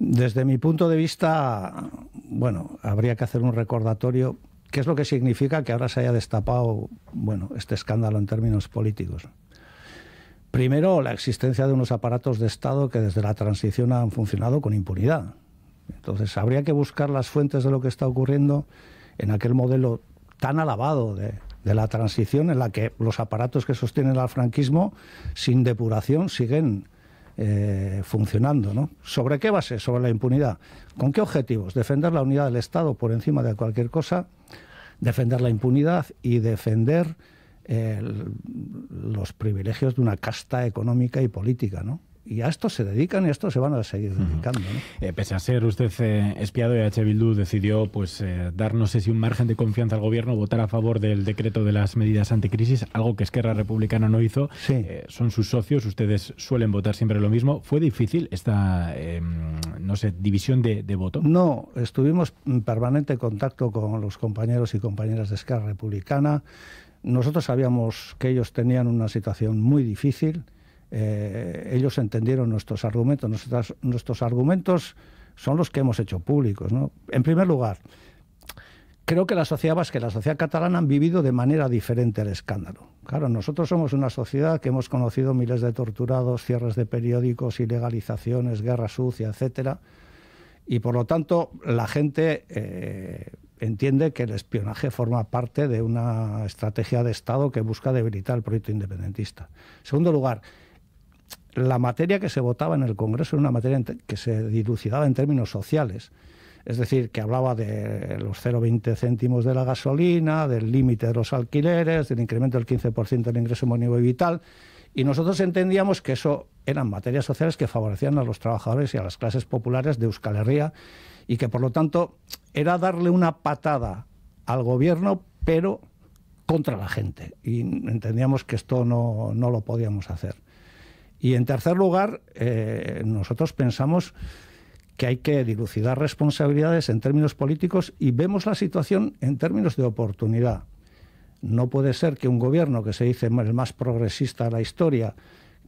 Desde mi punto de vista, bueno, habría que hacer un recordatorio. ¿Qué es lo que significa que ahora se haya destapado, bueno, este escándalo en términos políticos? Primero, la existencia de unos aparatos de Estado que desde la transición han funcionado con impunidad. Entonces, habría que buscar las fuentes de lo que está ocurriendo en aquel modelo tan alabado de, de, la transición en la que los aparatos que sostienen al franquismo, sin depuración, siguen eh, funcionando. ¿no? ¿Sobre qué base? Sobre la impunidad. ¿Con qué objetivos? Defender la unidad del Estado por encima de cualquier cosa, defender la impunidad y defender eh, los privilegios de una casta económica y política. ¿no? y a esto se dedican y a esto se van a seguir dedicando. Eh, pese a ser usted eh, espiado espiado, ¿H. Bildu decidió pues eh, dar, no sé si un margen de confianza al gobierno, votar a favor del decreto de las medidas anticrisis, algo que Esquerra Republicana no hizo. Sí. son sus socios, ustedes suelen votar siempre lo mismo. ¿Fue difícil esta, em, no sé, división de, de voto? No, estuvimos en permanente contacto con los compañeros y compañeras de Esquerra Republicana. Nosotros sabíamos que ellos tenían una situación muy difícil eh, ellos entendieron nuestros argumentos. nuestros argumentos son los que hemos hecho públicos. En primer lugar, creo que la sociedad vasca y la sociedad catalana han vivido de manera diferente el escándalo. Claro, nosotros somos una sociedad que hemos conocido miles de torturados, cierres de periódicos, ilegalizaciones, guerra sucia, etcétera. Y por lo tanto, la gente eh, entiende que el espionaje forma parte de una estrategia de Estado que busca debilitar el proyecto independentista. segundo lugar, la materia que se votaba en el Congreso era una materia que se dilucidaba en términos sociales. Es decir, que hablaba de los 0,20 céntimos de la gasolina, del límite de los alquileres, del incremento del 15% del ingreso mínimo vital. Y nosotros entendíamos que eso eran materias sociales que favorecían a los trabajadores y a las clases populares de Euskal Herria y que, por lo tanto, era darle una patada al gobierno, pero contra la gente. Y entendíamos que esto no lo podíamos hacer. Y en tercer lugar, eh, nosotros pensamos que hay que dilucidar responsabilidades en términos políticos y vemos la situación en términos de oportunidad. No puede ser que un gobierno que se dice el más progresista de la historia,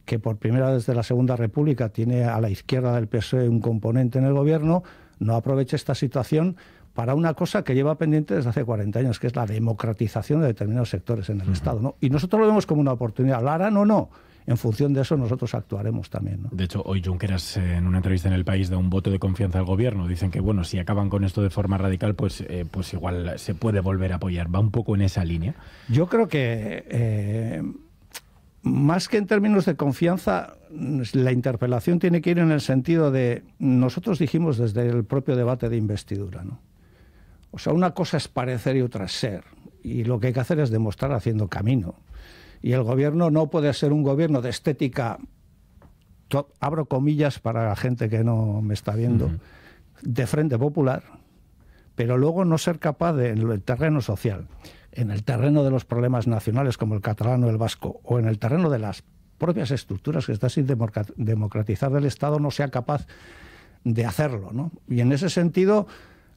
que por primera vez desde la Segunda República tiene a la izquierda del PSOE un componente en el gobierno, no aproveche esta situación para una cosa que lleva pendiente desde hace 40 años, que es la democratización de determinados sectores en el Estado. ¿no? Y nosotros lo vemos como una oportunidad. harán o no en función de eso nosotros actuaremos también. De hecho, hoy Junqueras en una entrevista en El País da un voto de confianza al gobierno. Dicen que, bueno, si acaban con esto de forma radical, pues, eh, pues igual se puede volver a apoyar. Va un poco en esa línea. Yo creo que... Eh, más que en términos de confianza, la interpelación tiene que ir en el sentido de nosotros dijimos desde el propio debate de investidura, ¿no? O sea, una cosa es parecer y otra es ser. Y lo que hay que hacer es demostrar haciendo camino. Y el gobierno no puede ser un gobierno de estética, abro comillas para la gente que no me está viendo, de frente popular, pero luego no ser capaz de, en el terreno social, en el terreno de los problemas nacionales como el catalán o el vasco, o en el terreno de las propias estructuras que está sin democratizar del Estado, no sea capaz de hacerlo. ¿no? Y en ese sentido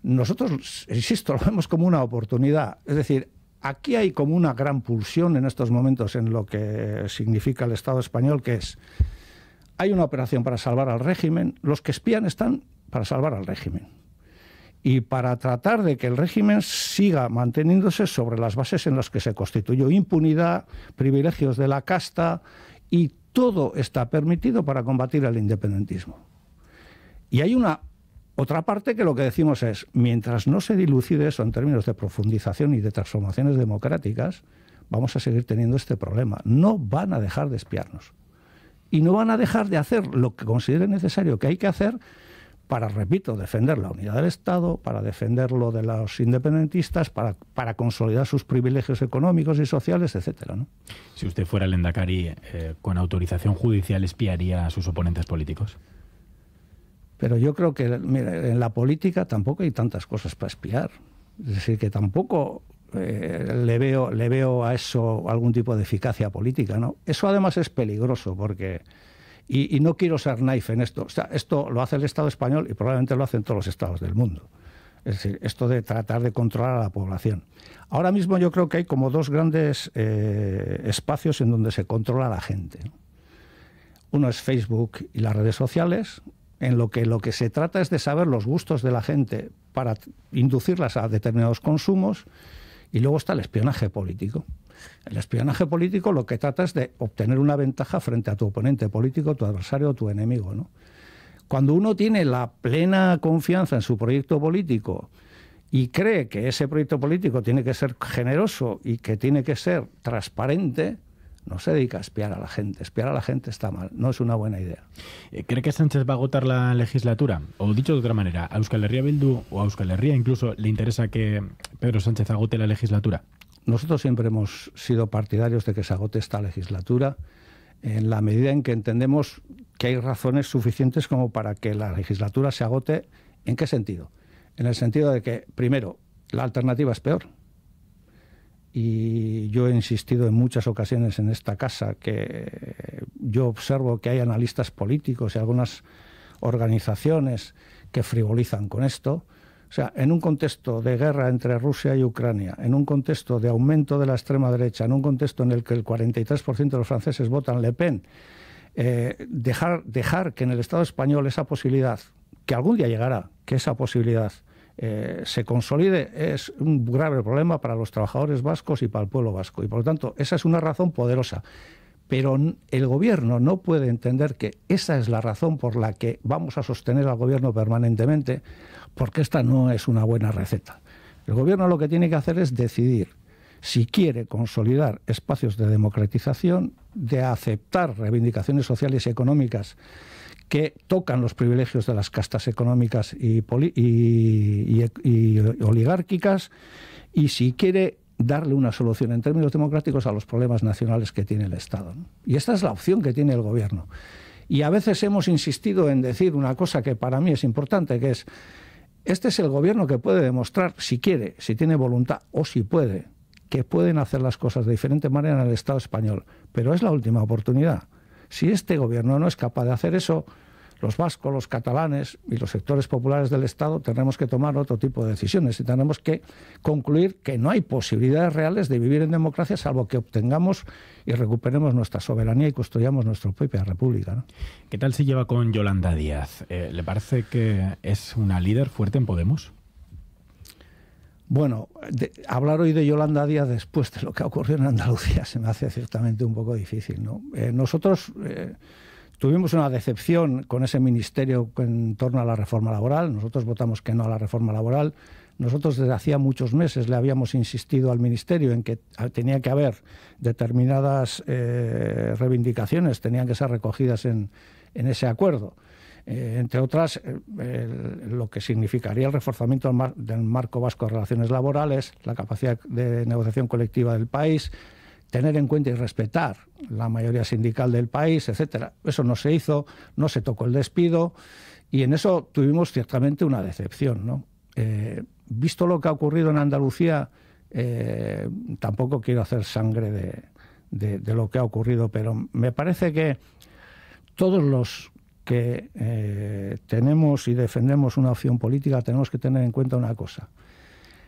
nosotros, insisto, lo vemos como una oportunidad. Es decir, aquí hay como una gran pulsión en estos momentos en lo que significa el Estado español, que es, hay una operación para salvar al régimen, los que espían están para salvar al régimen. Y para tratar de que el régimen siga manteniéndose sobre las bases en las que se constituyó impunidad, privilegios de la casta y todo está permitido para combatir el independentismo. Y hay una otra parte que lo que decimos es, mientras no se dilucide eso en términos de profundización y de transformaciones democráticas, vamos a seguir teniendo este problema. No van a dejar de espiarnos. Y no van a dejar de hacer lo que consideren necesario que hay que hacer para, repito, defender la unidad del Estado, para defenderlo de los independentistas, para, consolidar sus privilegios económicos y sociales, etcétera. Si usted fuera el Endacari, eh, ¿con autorización judicial espiaría a sus oponentes políticos? Pero yo creo que en la política tampoco hay tantas cosas para espiar. Es decir, que tampoco eh, le, veo, le veo a eso algún tipo de eficacia política. ¿no? Eso además es peligroso porque... Y, no quiero ser naif en esto. O sea, esto lo hace el Estado español y probablemente lo hacen todos los estados del mundo. Es decir, esto de tratar de controlar a la población. Ahora mismo yo creo que hay como dos grandes eh, espacios en donde se controla a la gente. Uno es Facebook y las redes sociales, en lo que lo que se trata es de saber los gustos de la gente para inducirlas a determinados consumos y luego está el espionaje político. El espionaje político lo que trata es de obtener una ventaja frente a tu oponente político, tu adversario o tu enemigo, Cuando uno tiene la plena confianza en su proyecto político y cree que ese proyecto político tiene que ser generoso y que tiene que ser transparente, no se dedica a espiar a la gente. Espiar a la gente está mal, no es una buena idea. Eh, ¿Cree que Sánchez va a agotar la legislatura? O dicho de otra manera, ¿a Euskal Herria Bildu o a Euskal Herria incluso le interesa que Pedro Sánchez agote la legislatura? Nosotros siempre hemos sido partidarios de que se agote esta legislatura en la medida en que entendemos que hay razones suficientes como para que la legislatura se agote. ¿En qué sentido? En el sentido de que, primero, la alternativa es peor y yo he insistido en muchas ocasiones en esta casa que yo observo que hay analistas políticos y algunas organizaciones que frivolizan con esto. O sea, en un contexto de guerra entre Rusia y Ucrania, en un contexto de aumento de la extrema derecha, en un contexto en el que el 43% de los franceses votan Le Pen, eh, dejar, dejar que en el Estado español esa posibilidad, que algún día llegará, que esa posibilidad eh, se consolide es un grave problema para los trabajadores vascos y para el pueblo vasco. Y por lo tanto, esa es una razón poderosa. Pero el gobierno no puede entender que esa es la razón por la que vamos a sostener al gobierno permanentemente, porque esta no es una buena receta. El gobierno lo que tiene que hacer es decidir si quiere consolidar espacios de democratización, de aceptar reivindicaciones sociales y económicas que tocan los privilegios de las castas económicas y, y, oligárquicas y si quiere darle una solución en términos democráticos a los problemas nacionales que tiene el Estado. Y esta es la opción que tiene el Gobierno. Y a veces hemos insistido en decir una cosa que para mí es importante, que es, este es el Gobierno que puede demostrar, si quiere, si tiene voluntad o si puede, que pueden hacer las cosas de diferente manera en el Estado español. Pero es la última oportunidad. Si este gobierno no es capaz de hacer eso, los vascos, los catalanes y los sectores populares del Estado tenemos que tomar otro tipo de decisiones y tenemos que concluir que no hay posibilidades reales de vivir en democracia salvo que obtengamos y recuperemos nuestra soberanía y construyamos nuestra propia república. ¿Qué tal se lleva con Yolanda Díaz? Eh, ¿Le parece que es una líder fuerte en Podemos? Bueno, hablar hoy de Yolanda Díaz después de lo que ha en Andalucía se me hace ciertamente un poco difícil. Eh, nosotros eh, tuvimos una decepción con ese ministerio en torno a la reforma laboral. Nosotros votamos que no a la reforma laboral. Nosotros desde hacía muchos meses le habíamos insistido al Ministerio en que tenía que haber determinadas eh, reivindicaciones, tenían que ser recogidas en ese acuerdo. Eh, entre otras, eh, lo que significaría el reforzamiento del, marco vasco de relaciones laborales, la capacidad de negociación colectiva del país, tener en cuenta y respetar la mayoría sindical del país, etcétera. Eso no se hizo, no se tocó el despido y en eso tuvimos ciertamente una decepción. ¿no? Eh, visto lo que ha ocurrido en Andalucía, tampoco quiero hacer sangre de, lo que ha ocurrido, pero me parece que todos los que eh, tenemos y defendemos una opción política, tenemos que tener en cuenta una cosa.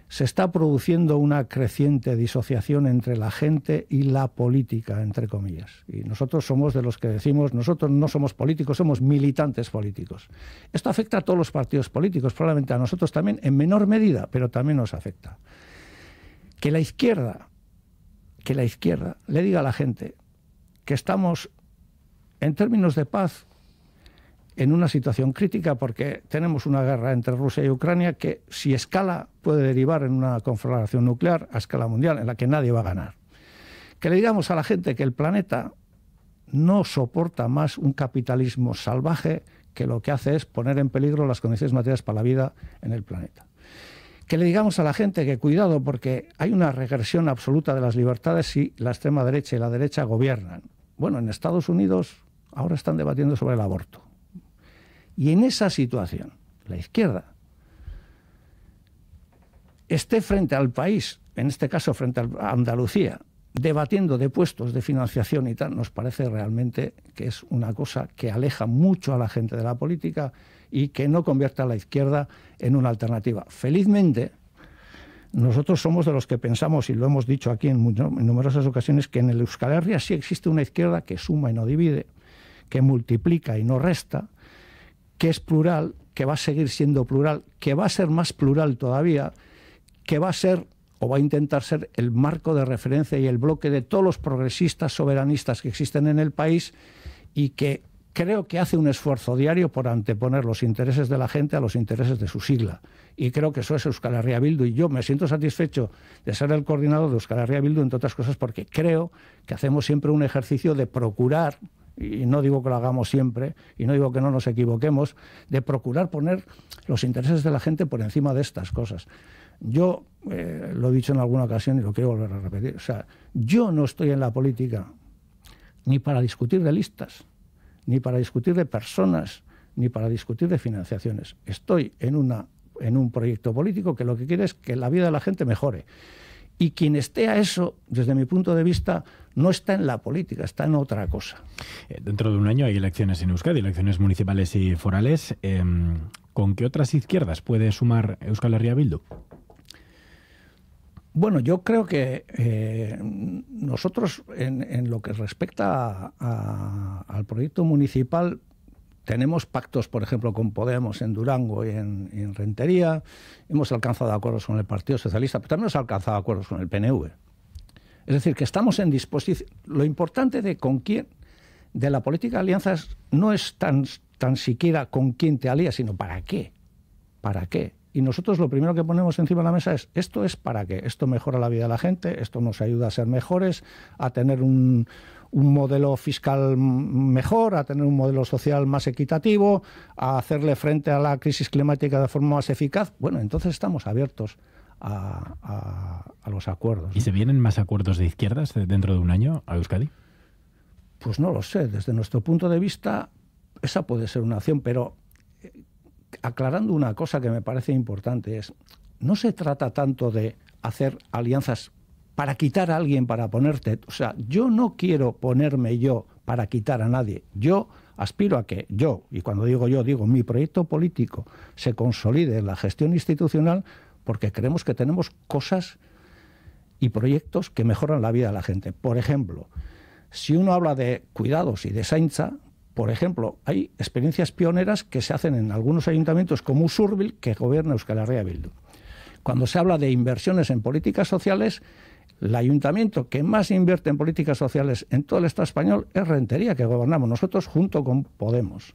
Se está produciendo una creciente disociación entre la gente y la política, entre comillas. Y nosotros somos de los que decimos, nosotros no somos políticos, somos militantes políticos. Esto afecta a todos los partidos políticos, probablemente a nosotros también, en menor medida, pero también nos afecta. Que la izquierda, que la izquierda le diga a la gente que estamos en términos de paz en una situación crítica porque tenemos una guerra entre Rusia y Ucrania que si escala puede derivar en una conflagración nuclear a escala mundial en la que nadie va a ganar. Que le digamos a la gente que el planeta no soporta más un capitalismo salvaje que lo que hace es poner en peligro las condiciones materiales para la vida en el planeta. Que le digamos a la gente que cuidado porque hay una regresión absoluta de las libertades si la extrema derecha y la derecha gobiernan. Bueno, en Estados Unidos ahora están debatiendo sobre el aborto. Y en esa situación, la izquierda esté frente al país, en este caso frente a Andalucía, debatiendo de puestos de financiación y tal, nos parece realmente que es una cosa que aleja mucho a la gente de la política y que no convierte a la izquierda en una alternativa. Felizmente, nosotros somos de los que pensamos, y lo hemos dicho aquí en, en numerosas ocasiones, que en el Euskal Herria sí existe una izquierda que suma y no divide, que multiplica y no resta, que es plural, que va a seguir siendo plural, que va a ser más plural todavía, que va a ser o va a intentar ser el marco de referencia y el bloque de todos los progresistas soberanistas que existen en el país y que creo que hace un esfuerzo diario por anteponer los intereses de la gente a los intereses de su sigla. Y creo que eso es Euskal Herria Bildu. Y yo me siento satisfecho de ser el coordinador de Euskal Herria Bildu, entre otras cosas, porque creo que hacemos siempre un ejercicio de procurar y no digo que lo hagamos siempre, y no digo que no nos equivoquemos, de procurar poner los intereses de la gente por encima de estas cosas. Yo eh, lo he dicho en alguna ocasión y lo quiero volver a repetir. O sea, yo no estoy en la política ni para discutir de listas, ni para discutir de personas, ni para discutir de financiaciones. Estoy en, una, en un proyecto político que lo que quiere es que la vida de la gente mejore. Y quien esté a eso, desde mi punto de vista, no está en la política, está en otra cosa. Eh, dentro de un año hay elecciones en Euskadi, elecciones municipales y forales. Em, ¿Con qué otras izquierdas puede sumar Euskal Herria Bildu? Bueno, yo creo que eh, nosotros, en, lo que respecta al proyecto municipal, tenemos pactos, por ejemplo, con Podemos en Durango y en, en, Rentería, hemos alcanzado acuerdos con el Partido Socialista, pero también hemos alcanzado acuerdos con el PNV. Es decir, que estamos en disposición. Lo importante de con quién, de la política de alianzas, no es tan, tan siquiera con quién te alías, sino para qué. ¿Para qué? Y nosotros lo primero que ponemos encima de la mesa es, esto es para qué, esto mejora la vida de la gente, esto nos ayuda a ser mejores, a tener un, un modelo fiscal mejor, a tener un modelo social más equitativo, a hacerle frente a la crisis climática de forma más eficaz. Bueno, entonces estamos abiertos a, los acuerdos. ¿Y se vienen más acuerdos de izquierdas dentro de un año a Euskadi? Pues no lo sé. Desde nuestro punto de vista, esa puede ser una acción, pero eh, aclarando una cosa que me parece importante es, no se trata tanto de hacer alianzas para quitar a alguien, para ponerte. O sea, yo no quiero ponerme yo para quitar a nadie. Yo aspiro a que yo, y cuando digo yo, digo mi proyecto político, se consolide en la gestión institucional porque creemos que tenemos cosas y proyectos que mejoran la vida de la gente. Por ejemplo, si uno habla de cuidados y de sainza, por ejemplo, hay experiencias pioneras que se hacen en algunos ayuntamientos como Usurbil, que gobierna Euskal Herria Bildu. Cuando se habla de inversiones en políticas sociales, el ayuntamiento que más invierte en políticas sociales en todo el Estado español es Rentería, que gobernamos nosotros junto con Podemos.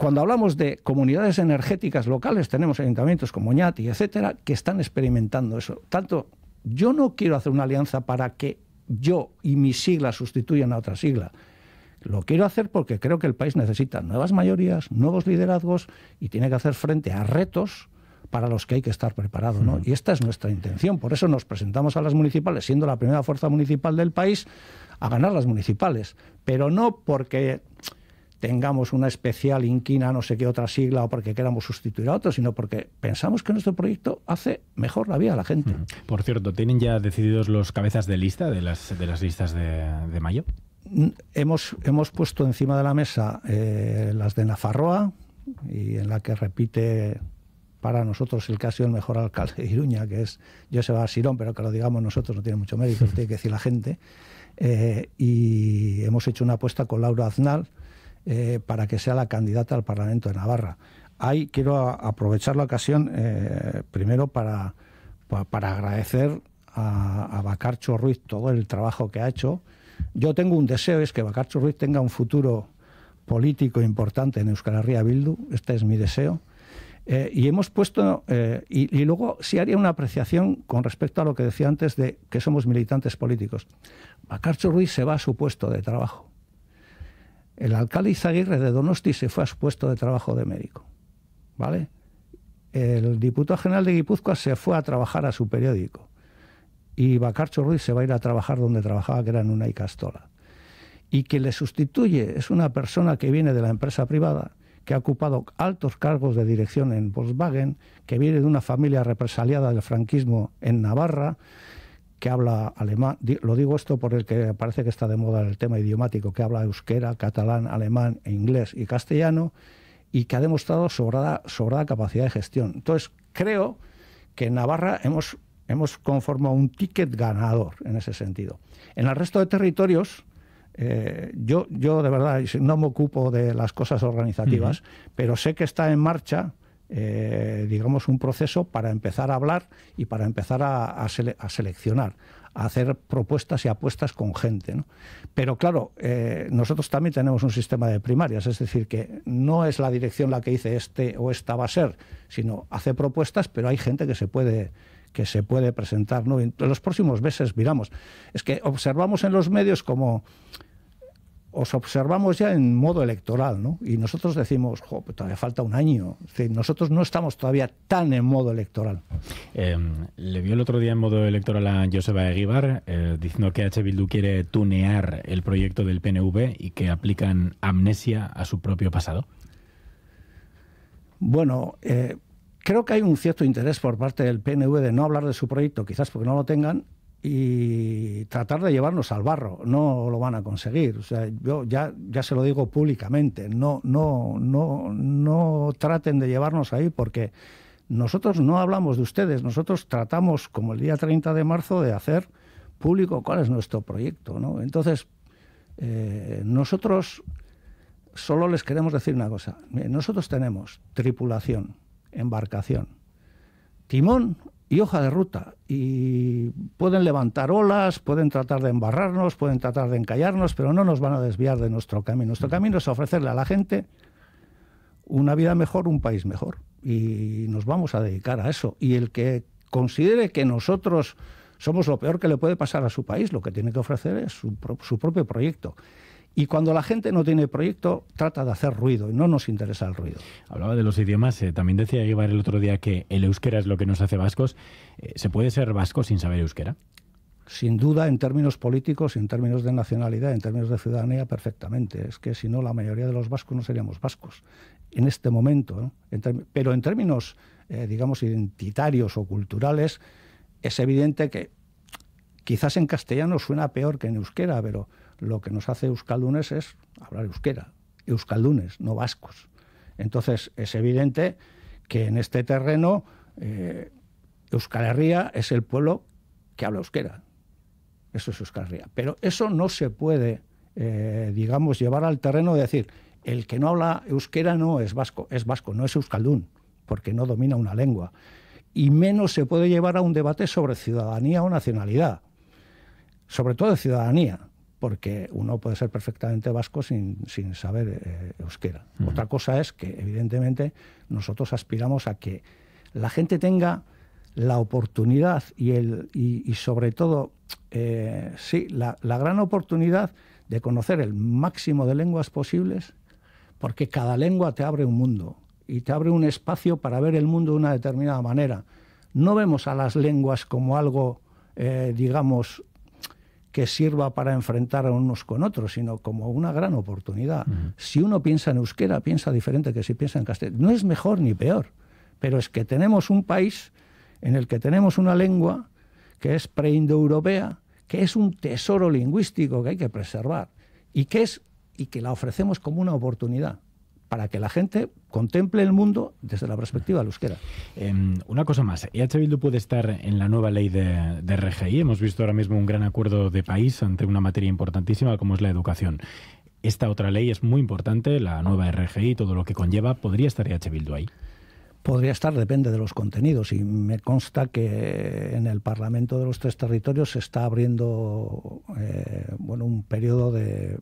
Cuando hablamos de comunidades energéticas locales, tenemos ayuntamientos como Ñati, etcétera, que están experimentando eso. Tanto, yo no quiero hacer una alianza para que yo y mi sigla sustituyan a otra sigla. Lo quiero hacer porque creo que el país necesita nuevas mayorías, nuevos liderazgos y tiene que hacer frente a retos para los que hay que estar preparado. Mm. Y esta es nuestra intención. Por eso nos presentamos a las municipales, siendo la primera fuerza municipal del país, a ganar las municipales. Pero no porque tengamos una especial inquina, no sé qué otra sigla, o porque queramos sustituir a otro, sino porque pensamos que nuestro proyecto hace mejor la vida a la gente. Por cierto, ¿tienen ya decididos los cabezas de lista de las, de las listas de, mayo? Mm, hemos, hemos puesto encima de la mesa eh, las de Nafarroa, y en la que repite para nosotros el caso ha el mejor alcalde de Iruña, que es Joseba Sirón, pero que lo digamos nosotros no tiene mucho mérito, lo tiene que decir la gente. Eh, y hemos hecho una apuesta con Laura Aznal, eh, para que sea la candidata al Parlamento de Navarra. Ahí quiero aprovechar la ocasión eh, primero para, para agradecer a, Bacarcho Ruiz todo el trabajo que ha hecho. Yo tengo un deseo, es que Bacarcho Ruiz tenga un futuro político importante en Euskal Herria Bildu, este es mi deseo. Eh, y hemos puesto, y, luego sí haría una apreciación con respecto a lo que decía antes de que somos militantes políticos. Bacarcho Ruiz se va a su puesto de trabajo. El alcalde Izaguirre de Donosti se fue a su puesto de trabajo de médico. ¿Vale? El diputado general de Guipúzcoa se fue a trabajar a su periódico. Y Bacarcho Ruiz se va a ir a trabajar donde trabajaba, que era en una Y que le sustituye es una persona que viene de la empresa privada, que ha ocupado altos cargos de dirección en Volkswagen, que viene de una familia represaliada del franquismo en Navarra, que habla alemán. Lo digo esto por el que parece que está de moda el tema idiomático, que habla euskera, catalán, alemán, inglés y castellano, y que ha demostrado sobrada, sobrada capacidad de gestión. Entonces, creo que en Navarra hemos, hemos conformado un ticket ganador en ese sentido. En el resto de territorios, eh, yo, yo de verdad no me ocupo de las cosas organizativas, pero sé que está en marcha eh, digamos, un proceso para empezar a hablar y para empezar a, seleccionar, a hacer propuestas y apuestas con gente. Pero claro, eh, nosotros también tenemos un sistema de primarias, es decir, que no es la dirección la que dice este o esta va a ser, sino hace propuestas, pero hay gente que se puede que se puede presentar. En los próximos meses miramos. Es que observamos en los medios como os observamos ya en modo electoral, ¿no? Y nosotros decimos, jo, todavía falta un año. nosotros no estamos todavía tan en modo electoral. Em, le vio el otro día en modo electoral a Joseba Eguibar, eh, diciendo que H. Bildu quiere tunear el proyecto del PNV y que aplican amnesia a su propio pasado. Bueno, eh, creo que hay un cierto interés por parte del PNV de no hablar de su proyecto, quizás porque no lo tengan, y tratar de llevarnos al barro. No lo van a conseguir. O sea, yo ya, ya se lo digo públicamente. No, no, no, no traten de llevarnos ahí porque nosotros no hablamos de ustedes. Nosotros tratamos, como el día 30 de marzo, de hacer público cuál es nuestro proyecto. Entonces, eh, nosotros solo les queremos decir una cosa. Nosotros tenemos tripulación, embarcación, timón y hoja de ruta. Y pueden levantar olas, pueden tratar de embarrarnos, pueden tratar de encallarnos, pero no nos van a desviar de nuestro camino. Nuestro mm. camino es ofrecerle a la gente una vida mejor, un país mejor. Y nos vamos a dedicar a eso. Y el que considere que nosotros somos lo peor que le puede pasar a su país, lo que tiene que ofrecer es su, su propio proyecto. Y cuando la gente no tiene proyecto, trata de hacer ruido y no nos interesa el ruido. Hablaba de los idiomas, eh, también decía Ibar el otro día que el euskera es lo que nos hace vascos. Eh, ¿Se puede ser vasco sin saber euskera? Sin duda, en términos políticos, en términos de nacionalidad, en términos de ciudadanía, perfectamente. Es que si no, la mayoría de los vascos no seríamos vascos en este momento. pero en términos, eh, digamos, identitarios o culturales, es evidente que quizás en castellano suena peor que en euskera, pero lo que nos hace euskaldunes es hablar euskera, euskaldunes, no vascos. Entonces, es evidente que en este terreno eh, es el pueblo que habla euskera. Eso es Euskal Pero eso no se puede, eh, digamos, llevar al terreno de decir, el que no habla euskera no es vasco, es vasco, no es euskaldún, porque no domina una lengua. Y menos se puede llevar a un debate sobre ciudadanía o nacionalidad, sobre todo ciudadanía porque uno puede ser perfectamente vasco sin, saber eh, euskera. Otra cosa es que, evidentemente, nosotros aspiramos a que la gente tenga la oportunidad y, el, y, sobre todo, eh, sí, la, gran oportunidad de conocer el máximo de lenguas posibles, porque cada lengua te abre un mundo y te abre un espacio para ver el mundo de una determinada manera. No vemos a las lenguas como algo, eh, digamos, que sirva para enfrentar a unos con otros, sino como una gran oportunidad. Si uno piensa en euskera, piensa diferente que si piensa en castellano. No es mejor ni peor, pero es que tenemos un país en el que tenemos una lengua que es preindoeuropea, que es un tesoro lingüístico que hay que preservar y que, es, y que la ofrecemos como una oportunidad para que la gente contemple el mundo desde la perspectiva euskera. Em, una cosa más, EH Bildu puede estar en la nueva ley de, RGI. Hemos visto ahora mismo un gran acuerdo de país ante una materia importantísima como es la educación. Esta otra ley es muy importante, la nueva RGI, todo lo que conlleva. ¿Podría estar EH Bildu ahí? Podría estar, depende de los contenidos. Y me consta que en el Parlamento de los tres territorios se está abriendo eh, bueno, un periodo de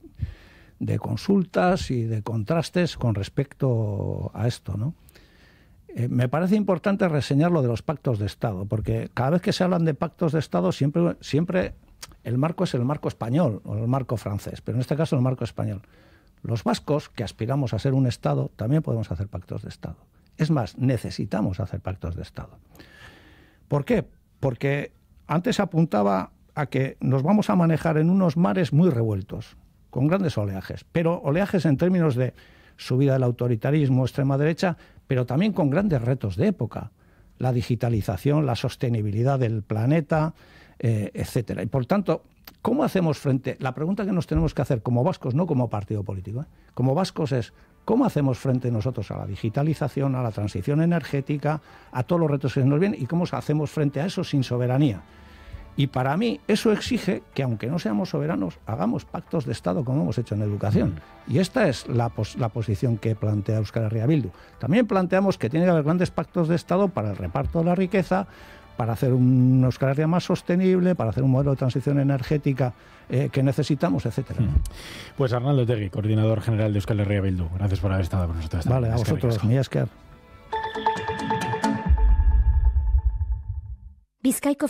de consultas y de contrastes con respecto a esto, ¿no? Eh, me parece importante reseñar lo de los pactos de Estado, porque cada vez que se hablan de pactos de Estado siempre, siempre el marco es el marco español o el marco francés, pero en este caso el marco español. Los vascos, que aspiramos a ser un Estado, también podemos hacer pactos de Estado. Es más, necesitamos hacer pactos de Estado. ¿Por qué? Porque antes apuntaba a que nos vamos a manejar en unos mares muy revueltos con grandes oleajes, pero oleajes en términos de subida del autoritarismo, extrema derecha, pero también con grandes retos de época, la digitalización, la sostenibilidad del planeta, eh, etcétera. Y por tanto, ¿cómo hacemos frente? La pregunta que nos tenemos que hacer como vascos, no como partido político, ¿eh? como vascos es ¿Cómo hacemos frente nosotros a la digitalización, a la transición energética, a todos los retos que nos vienen y cómo hacemos frente a eso sin soberanía? Y para mí eso exige que, aunque no seamos soberanos, hagamos pactos de Estado como hemos hecho en educación. Mm. Y esta es la, posición que plantea Euskal Herria Bildu. También planteamos que tiene que haber grandes pactos de Estado para el reparto de la riqueza, para hacer una Euskal Herria más sostenible, para hacer un modelo de transición energética eh, que necesitamos, etcétera. Mm. Pues Arnaldo Tegui, coordinador general de Euskal Herria Bildu, gracias por haber estado con nosotros. vale, a vosotros, mi Esker. Bizkaiko